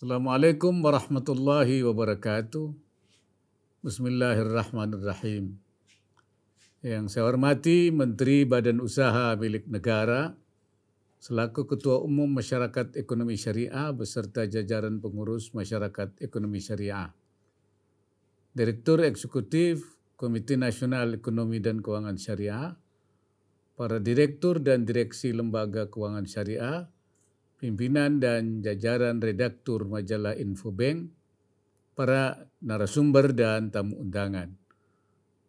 Assalamualaikum warahmatullahi wabarakatuh. Bismillahirrahmanirrahim. Yang saya hormati Menteri Badan Usaha Milik Negara, selaku Ketua Umum Masyarakat Ekonomi Syariah beserta jajaran pengurus Masyarakat Ekonomi Syariah. Direktur Eksekutif Komite Nasional Ekonomi dan Keuangan Syariah, para direktur dan direksi lembaga keuangan syariah, pimpinan dan jajaran redaktur majalah Infobank, para narasumber dan tamu undangan.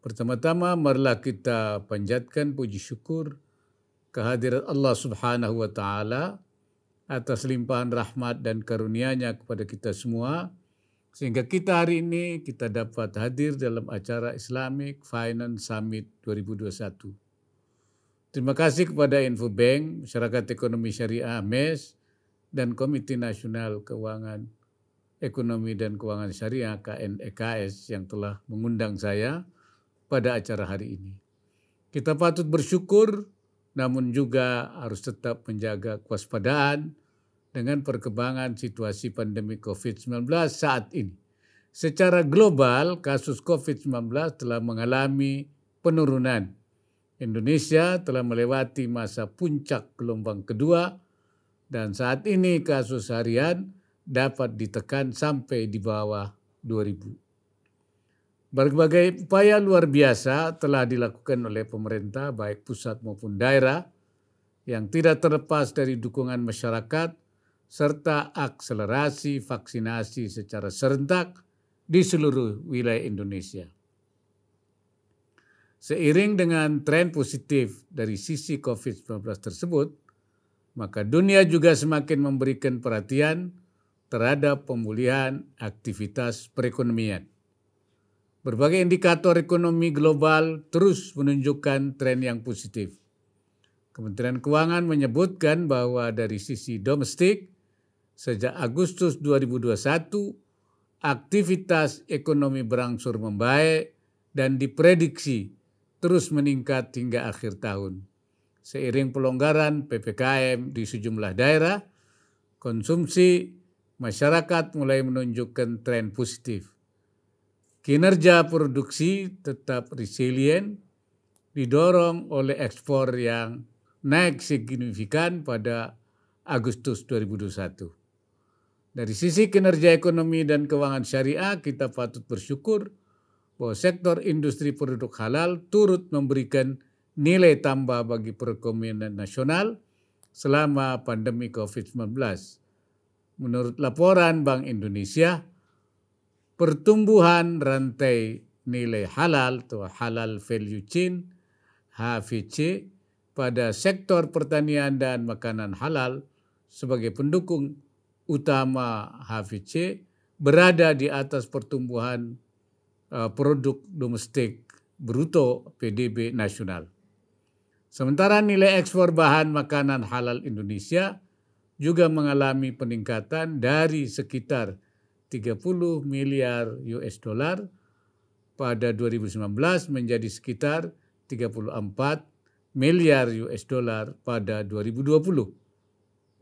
Pertama-tama marilah kita panjatkan puji syukur kehadiran Allah Subhanahu wa taala atas limpahan rahmat dan karunia-Nya kepada kita semua sehingga kita hari ini kita dapat hadir dalam acara Islamic Finance Summit 2021. Terima kasih kepada Infobank, Masyarakat Ekonomi Syariah MES, dan Komite Nasional Keuangan Ekonomi dan Keuangan Syariah KNEKS yang telah mengundang saya pada acara hari ini. Kita patut bersyukur namun juga harus tetap menjaga kewaspadaan dengan perkembangan situasi pandemi COVID-19 saat ini. Secara global, kasus COVID-19 telah mengalami penurunan. Indonesia telah melewati masa puncak gelombang kedua dan saat ini kasus harian dapat ditekan sampai di bawah 2000. Berbagai upaya luar biasa telah dilakukan oleh pemerintah baik pusat maupun daerah yang tidak terlepas dari dukungan masyarakat serta akselerasi vaksinasi secara serentak di seluruh wilayah Indonesia. Seiring dengan tren positif dari sisi COVID-19 tersebut, maka dunia juga semakin memberikan perhatian terhadap pemulihan aktivitas perekonomian. Berbagai indikator ekonomi global terus menunjukkan tren yang positif. Kementerian Keuangan menyebutkan bahwa dari sisi domestik, sejak Agustus 2021, aktivitas ekonomi berangsur membaik dan diprediksi terus meningkat hingga akhir tahun seiring pelonggaran PPKM di sejumlah daerah, konsumsi masyarakat mulai menunjukkan tren positif. Kinerja produksi tetap resilient, didorong oleh ekspor yang naik signifikan pada Agustus 2021. Dari sisi kinerja ekonomi dan keuangan syariah, kita patut bersyukur bahwa sektor industri produk halal turut memberikan nilai tambah bagi perekonomian nasional selama pandemi COVID-19. Menurut laporan Bank Indonesia, pertumbuhan rantai nilai halal atau halal value chain HVC pada sektor pertanian dan makanan halal sebagai pendukung utama HVC berada di atas pertumbuhan eh, produk domestik bruto PDB nasional. Sementara nilai ekspor bahan makanan halal Indonesia juga mengalami peningkatan dari sekitar 30 miliar US dollar pada 2019 menjadi sekitar 34 miliar US dollar pada 2020.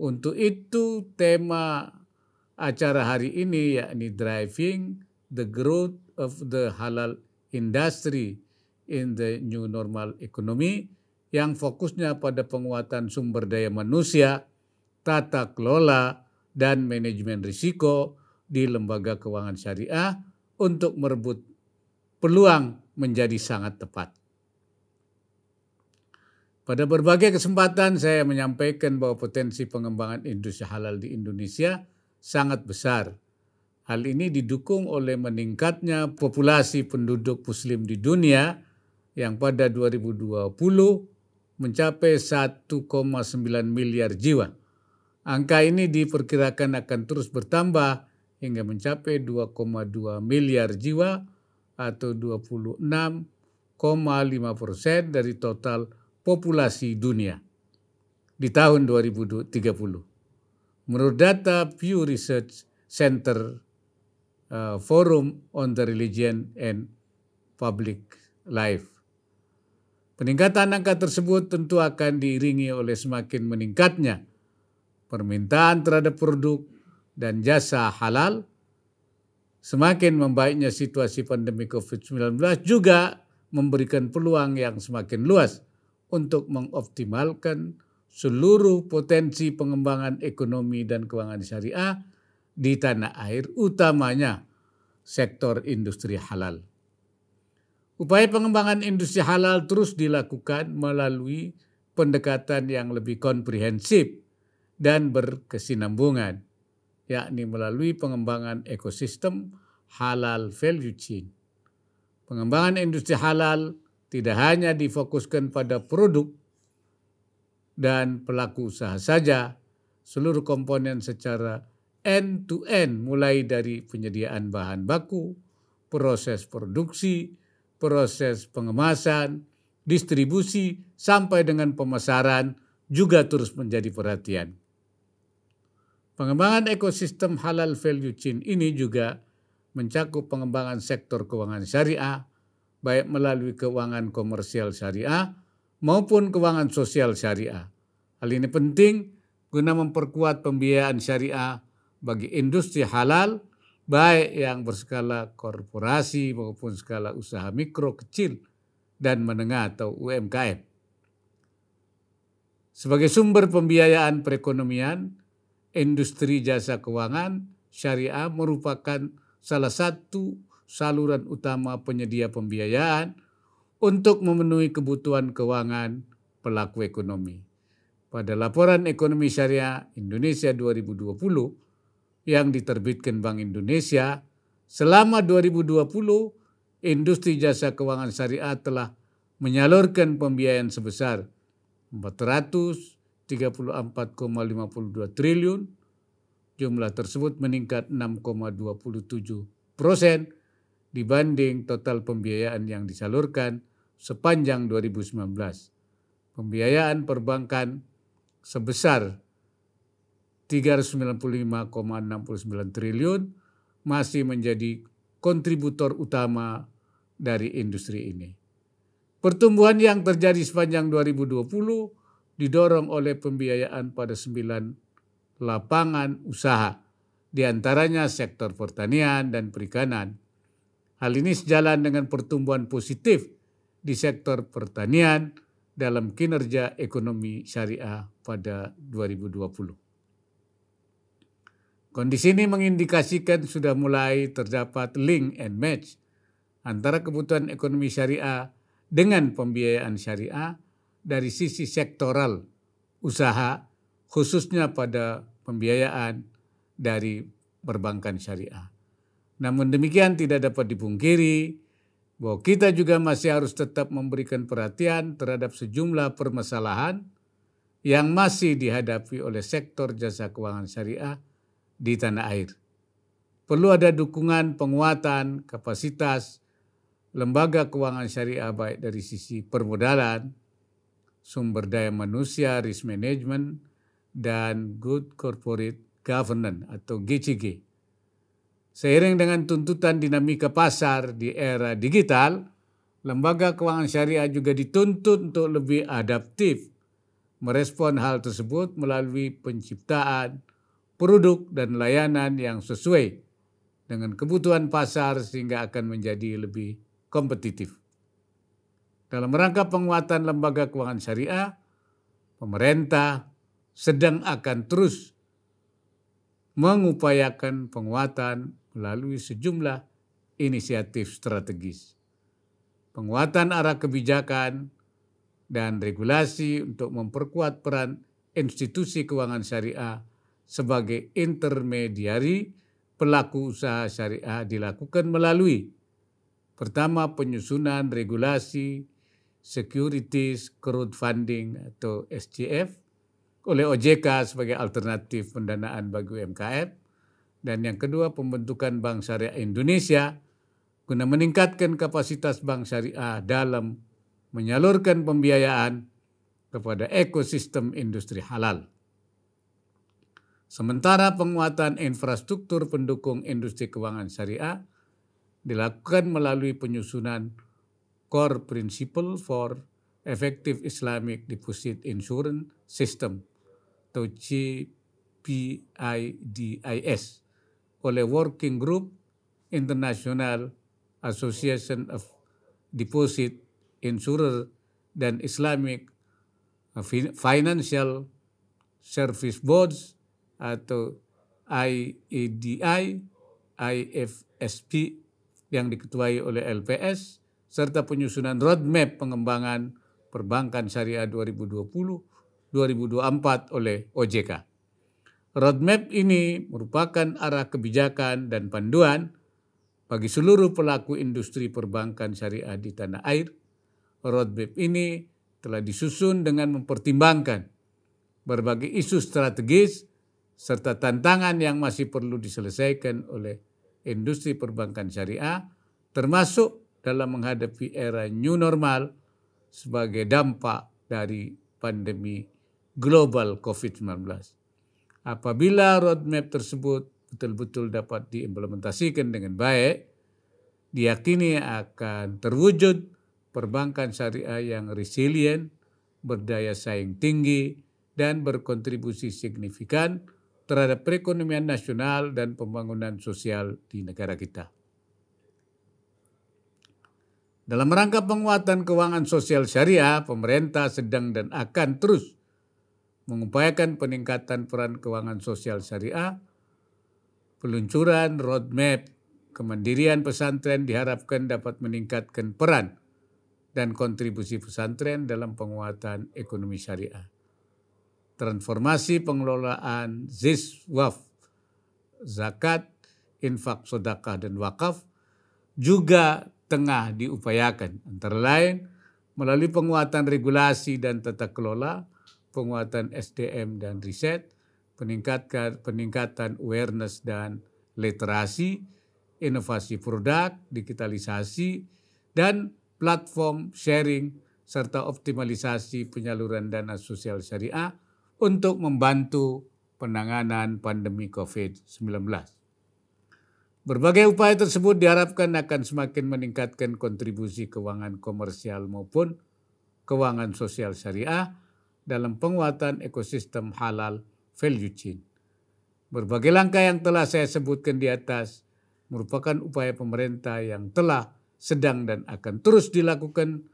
Untuk itu tema acara hari ini yakni driving the growth of the halal industry in the new normal economy yang fokusnya pada penguatan sumber daya manusia, tata kelola, dan manajemen risiko di lembaga keuangan syariah untuk merebut peluang menjadi sangat tepat. Pada berbagai kesempatan saya menyampaikan bahwa potensi pengembangan industri halal di Indonesia sangat besar. Hal ini didukung oleh meningkatnya populasi penduduk muslim di dunia yang pada 2020 mencapai 1,9 miliar jiwa. Angka ini diperkirakan akan terus bertambah hingga mencapai 2,2 miliar jiwa atau 26,5 persen dari total populasi dunia di tahun 2030. Menurut data Pew Research Center eh, Forum on the Religion and Public Life. Peningkatan angka tersebut tentu akan diiringi oleh semakin meningkatnya permintaan terhadap produk dan jasa halal. Semakin membaiknya situasi pandemi COVID-19 juga memberikan peluang yang semakin luas untuk mengoptimalkan seluruh potensi pengembangan ekonomi dan keuangan syariah di tanah air, utamanya sektor industri halal. Upaya pengembangan industri halal terus dilakukan melalui pendekatan yang lebih komprehensif dan berkesinambungan, yakni melalui pengembangan ekosistem halal value chain. Pengembangan industri halal tidak hanya difokuskan pada produk dan pelaku usaha saja, seluruh komponen secara end-to-end -end, mulai dari penyediaan bahan baku, proses produksi, proses pengemasan, distribusi, sampai dengan pemasaran juga terus menjadi perhatian. Pengembangan ekosistem halal value chain ini juga mencakup pengembangan sektor keuangan syariah, baik melalui keuangan komersial syariah maupun keuangan sosial syariah. Hal ini penting guna memperkuat pembiayaan syariah bagi industri halal baik yang berskala korporasi maupun skala usaha mikro kecil dan menengah atau UMKM. Sebagai sumber pembiayaan perekonomian, industri jasa keuangan syariah merupakan salah satu saluran utama penyedia pembiayaan untuk memenuhi kebutuhan keuangan pelaku ekonomi. Pada laporan ekonomi syariah Indonesia 2020, yang diterbitkan Bank Indonesia, selama 2020 industri jasa keuangan syariah telah menyalurkan pembiayaan sebesar 434,52 triliun. Jumlah tersebut meningkat 6,27 persen dibanding total pembiayaan yang disalurkan sepanjang 2019. Pembiayaan perbankan sebesar 395,69 triliun masih menjadi kontributor utama dari industri ini. Pertumbuhan yang terjadi sepanjang 2020 didorong oleh pembiayaan pada sembilan lapangan usaha, diantaranya sektor pertanian dan perikanan. Hal ini sejalan dengan pertumbuhan positif di sektor pertanian dalam kinerja ekonomi syariah pada 2020. Kondisi ini mengindikasikan sudah mulai terdapat link and match antara kebutuhan ekonomi syariah dengan pembiayaan syariah dari sisi sektoral usaha khususnya pada pembiayaan dari perbankan syariah. Namun demikian tidak dapat dipungkiri bahwa kita juga masih harus tetap memberikan perhatian terhadap sejumlah permasalahan yang masih dihadapi oleh sektor jasa keuangan syariah di tanah air. Perlu ada dukungan penguatan kapasitas lembaga keuangan syariah baik dari sisi permodalan, sumber daya manusia, risk management, dan good corporate governance atau GCG. Seiring dengan tuntutan dinamika pasar di era digital, lembaga keuangan syariah juga dituntut untuk lebih adaptif merespon hal tersebut melalui penciptaan produk dan layanan yang sesuai dengan kebutuhan pasar sehingga akan menjadi lebih kompetitif. Dalam rangka penguatan lembaga keuangan syariah, pemerintah sedang akan terus mengupayakan penguatan melalui sejumlah inisiatif strategis. Penguatan arah kebijakan dan regulasi untuk memperkuat peran institusi keuangan syariah sebagai intermediari pelaku usaha syariah dilakukan melalui pertama penyusunan regulasi securities crowdfunding atau SCF oleh OJK sebagai alternatif pendanaan bagi UMKM dan yang kedua pembentukan Bank Syariah Indonesia guna meningkatkan kapasitas bank syariah dalam menyalurkan pembiayaan kepada ekosistem industri halal. Sementara penguatan infrastruktur pendukung industri keuangan syariah dilakukan melalui penyusunan Core Principle for Effective Islamic Deposit Insurance System atau GPIDIS oleh Working Group International Association of Deposit Insurer dan Islamic Financial Service Boards atau IEDI, IFSP yang diketuai oleh LPS, serta penyusunan roadmap pengembangan perbankan syariah 2020-2024 oleh OJK. Roadmap ini merupakan arah kebijakan dan panduan bagi seluruh pelaku industri perbankan syariah di tanah air. Roadmap ini telah disusun dengan mempertimbangkan berbagai isu strategis serta tantangan yang masih perlu diselesaikan oleh industri perbankan syariah, termasuk dalam menghadapi era new normal sebagai dampak dari pandemi global COVID-19. Apabila roadmap tersebut betul-betul dapat diimplementasikan dengan baik, diyakini akan terwujud perbankan syariah yang resilient, berdaya saing tinggi, dan berkontribusi signifikan terhadap perekonomian nasional dan pembangunan sosial di negara kita. Dalam rangka penguatan keuangan sosial syariah, pemerintah sedang dan akan terus mengupayakan peningkatan peran keuangan sosial syariah, peluncuran roadmap kemandirian pesantren diharapkan dapat meningkatkan peran dan kontribusi pesantren dalam penguatan ekonomi syariah transformasi pengelolaan ziswaf, zakat, infak, sodakah, dan wakaf juga tengah diupayakan. Antara lain melalui penguatan regulasi dan tata kelola, penguatan SDM dan riset, peningkatkan peningkatan awareness dan literasi, inovasi produk, digitalisasi, dan platform sharing serta optimalisasi penyaluran dana sosial syariah untuk membantu penanganan pandemi COVID-19. Berbagai upaya tersebut diharapkan akan semakin meningkatkan kontribusi keuangan komersial maupun keuangan sosial syariah dalam penguatan ekosistem halal value chain. Berbagai langkah yang telah saya sebutkan di atas merupakan upaya pemerintah yang telah, sedang, dan akan terus dilakukan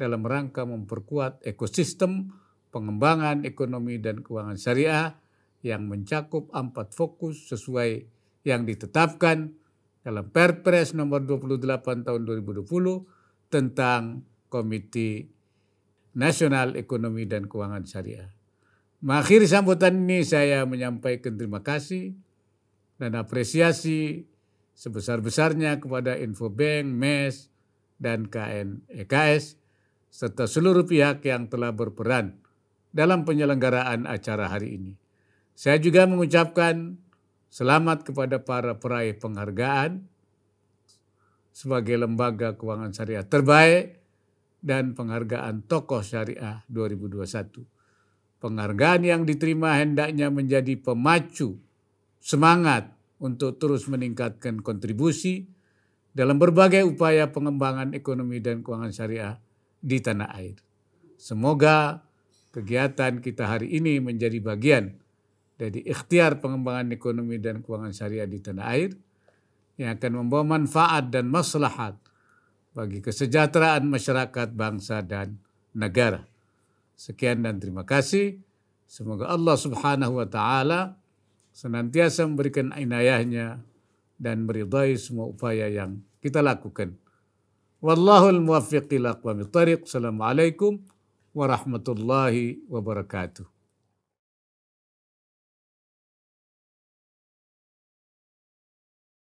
dalam rangka memperkuat ekosistem pengembangan ekonomi dan keuangan syariah yang mencakup empat fokus sesuai yang ditetapkan dalam Perpres nomor 28 tahun 2020 tentang Komite Nasional Ekonomi dan Keuangan Syariah. Mengakhiri sambutan ini saya menyampaikan terima kasih dan apresiasi sebesar-besarnya kepada Infobank, MES, dan KNEKS serta seluruh pihak yang telah berperan dalam penyelenggaraan acara hari ini. Saya juga mengucapkan selamat kepada para peraih penghargaan sebagai lembaga keuangan syariah terbaik dan penghargaan tokoh syariah 2021. Penghargaan yang diterima hendaknya menjadi pemacu semangat untuk terus meningkatkan kontribusi dalam berbagai upaya pengembangan ekonomi dan keuangan syariah di tanah air. Semoga kegiatan kita hari ini menjadi bagian dari ikhtiar pengembangan ekonomi dan keuangan syariah di tanah air yang akan membawa manfaat dan maslahat bagi kesejahteraan masyarakat, bangsa, dan negara. Sekian dan terima kasih. Semoga Allah subhanahu wa ta'ala senantiasa memberikan inayahnya dan meridai semua upaya yang kita lakukan. Wallahul muwaffiq ila aqwamit Assalamualaikum warahmatullahi wabarakatuh.